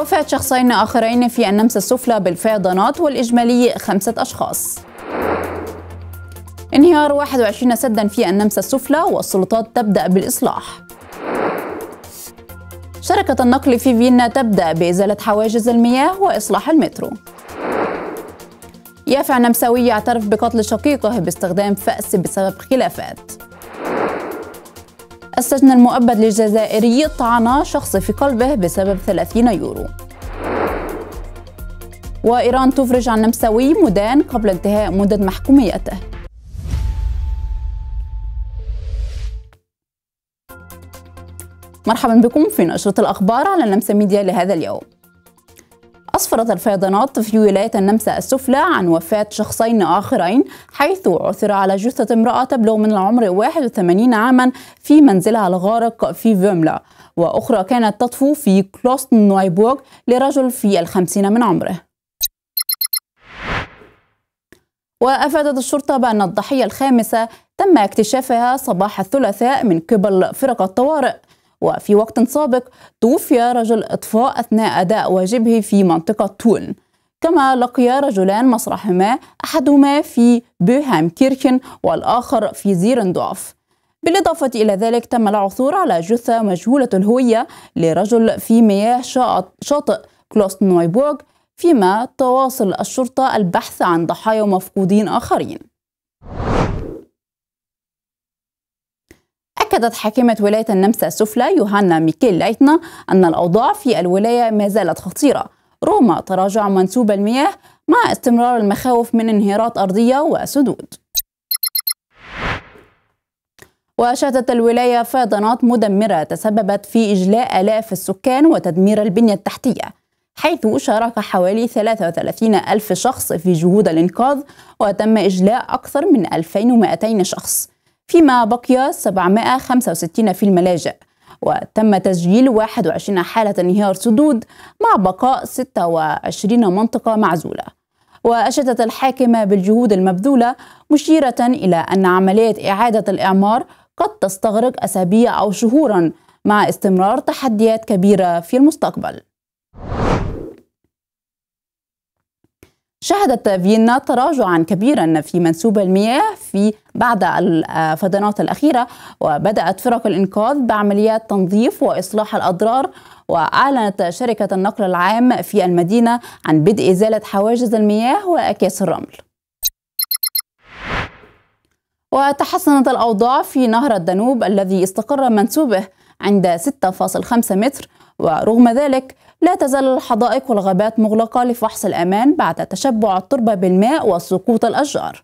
وفاة شخصين آخرين في النمسا السفلى بالفيضانات والإجمالي خمسة أشخاص انهيار 21 سدا في النمسا السفلى والسلطات تبدأ بالإصلاح شركة النقل في فيينا تبدأ بإزالة حواجز المياه وإصلاح المترو يافع نمساوي يعترف بقتل شقيقه باستخدام فأس بسبب خلافات السجن المؤبد للجزائري طعن شخص في قلبه بسبب 30 يورو وإيران تفرج عن نمساوي مدان قبل انتهاء مدة محكوميته مرحبا بكم في نشرة الأخبار على النمسا ميديا لهذا اليوم أسفرت الفيضانات في ولاية النمسا السفلى عن وفاة شخصين آخرين حيث عثر على جثة امرأة تبلغ من العمر 81 عاما في منزلها الغارق في فيملا وأخرى كانت تطفو في كلوستن نويبورغ لرجل في الخمسين من عمره وأفادت الشرطة بأن الضحية الخامسة تم اكتشافها صباح الثلاثاء من قبل فرق الطوارئ وفي وقت سابق توفي رجل إطفاء أثناء أداء واجبه في منطقة تولن كما لقيا رجلان مسرحهما أحدهما في بوهام كيركن والآخر في زيرندوف بالإضافة إلى ذلك تم العثور على جثة مجهولة الهوية لرجل في مياه شاطئ كلوست نويبورغ فيما تواصل الشرطة البحث عن ضحايا ومفقودين آخرين أكدت حاكمة ولاية النمسا السفلى يوهانا ميكيل لايتنا أن الأوضاع في الولاية ما زالت خطيرة رغم تراجع منسوب المياه مع استمرار المخاوف من انهيارات أرضية وسدود وشهدت الولاية فيضانات مدمرة تسببت في إجلاء آلاف السكان وتدمير البنية التحتية حيث شارك حوالي 33 ألف شخص في جهود الإنقاذ وتم إجلاء أكثر من 2200 شخص فيما بقي 765 في الملاجئ وتم تسجيل 21 حالة انهيار سدود مع بقاء 26 منطقة معزولة وأشدت الحاكمة بالجهود المبذولة مشيرة إلى أن عملية إعادة الإعمار قد تستغرق أسابيع أو شهورا مع استمرار تحديات كبيرة في المستقبل شهدت فيينا تراجعا كبيرا في منسوب المياه في بعد الفيضانات الأخيرة وبدأت فرق الإنقاذ بعمليات تنظيف وإصلاح الأضرار وأعلنت شركة النقل العام في المدينة عن بدء إزالة حواجز المياه وأكياس الرمل وتحسنت الأوضاع في نهر الدانوب الذي استقر منسوبه عند 6.5 متر ورغم ذلك لا تزال الحدائق والغابات مغلقة لفحص الأمان بعد تشبع التربة بالماء وسقوط الأشجار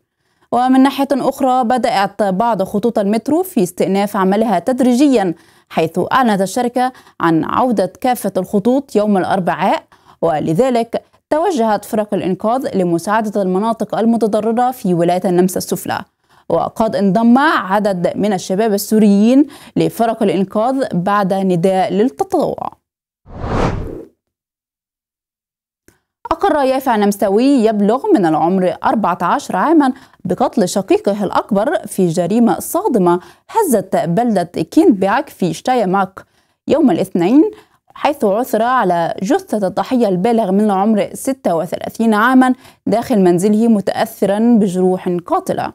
ومن ناحية أخرى بدأت بعض خطوط المترو في استئناف عملها تدريجيا حيث أعلنت الشركة عن عودة كافة الخطوط يوم الأربعاء ولذلك توجهت فرق الإنقاذ لمساعدة المناطق المتضررة في ولاية النمسا السفلى وقد انضم عدد من الشباب السوريين لفرق الإنقاذ بعد نداء للتطوع أقر يافع نمساوي يبلغ من العمر 14 عاما بقتل شقيقه الأكبر في جريمة صادمة هزت بلدة كينبياك في شتايماك يوم الاثنين حيث عثر على جثة الضحية البالغ من العمر 36 عاما داخل منزله متأثرا بجروح قاتلة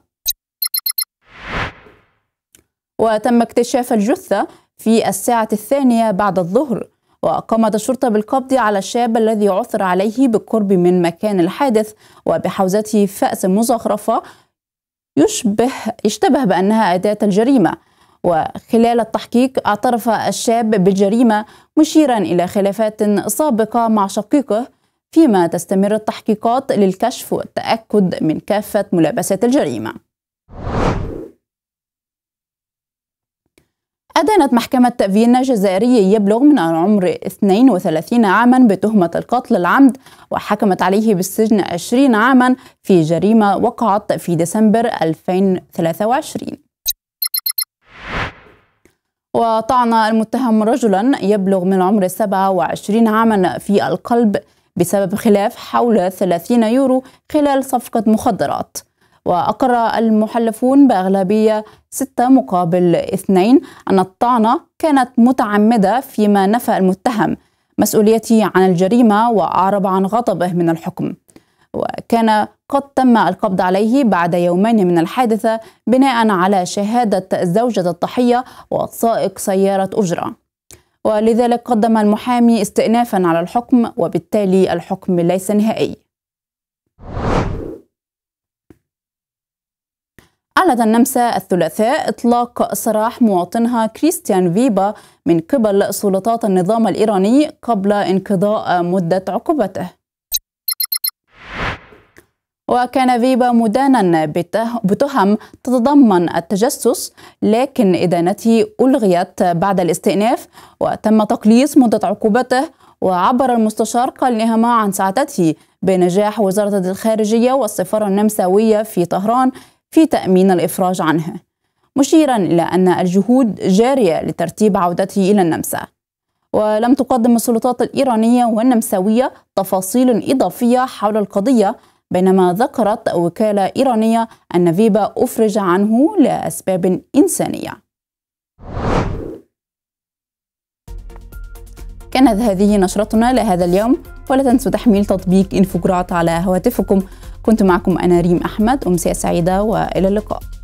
وتم اكتشاف الجثة في الساعة الثانية بعد الظهر وقامت الشرطة بالقبض على الشاب الذي عثر عليه بالقرب من مكان الحادث وبحوزته فأس مزخرفة يشبه يشتبه بأنها أداة الجريمة وخلال التحقيق اعترف الشاب بالجريمة مشيرا إلى خلافات سابقة مع شقيقه فيما تستمر التحقيقات للكشف والتأكد من كافة ملابسات الجريمة أدانت محكمة فيينا الجزائرية يبلغ من العمر 32 عاما بتهمة القتل العمد وحكمت عليه بالسجن 20 عاما في جريمة وقعت في ديسمبر 2023 وطعن المتهم رجلا يبلغ من العمر 27 عاما في القلب بسبب خلاف حول 30 يورو خلال صفقة مخدرات وأقر المحلفون بأغلبية ستة مقابل اثنين أن الطعنة كانت متعمدة فيما نفى المتهم مسؤوليته عن الجريمة وأعرب عن غضبه من الحكم وكان قد تم القبض عليه بعد يومين من الحادثة بناء على شهادة زوجة الضحية وسائق سيارة أجرة ولذلك قدم المحامي استئنافا على الحكم وبالتالي الحكم ليس نهائي أعلنت النمسا الثلاثاء إطلاق سراح مواطنها كريستيان فيبا من قبل سلطات النظام الإيراني قبل انقضاء مدة عقوبته وكان فيبا مدانا بتهم تتضمن التجسس لكن إدانته ألغيت بعد الاستئناف وتم تقليص مدة عقوبته وعبر المستشار نهما عن سعادته بنجاح وزارة الخارجية والسفارة النمساوية في طهران في تأمين الإفراج عنه مشيرا إلى أن الجهود جارية لترتيب عودته إلى النمسا ولم تقدم السلطات الإيرانية والنمساوية تفاصيل إضافية حول القضية بينما ذكرت وكالة إيرانية أن فيبا أفرج عنه لأسباب إنسانية كانت هذه نشرتنا لهذا اليوم ولا تنسوا تحميل تطبيق انفجرات على هواتفكم كنت معكم أنا ريم أحمد أمسية سعيدة وإلى اللقاء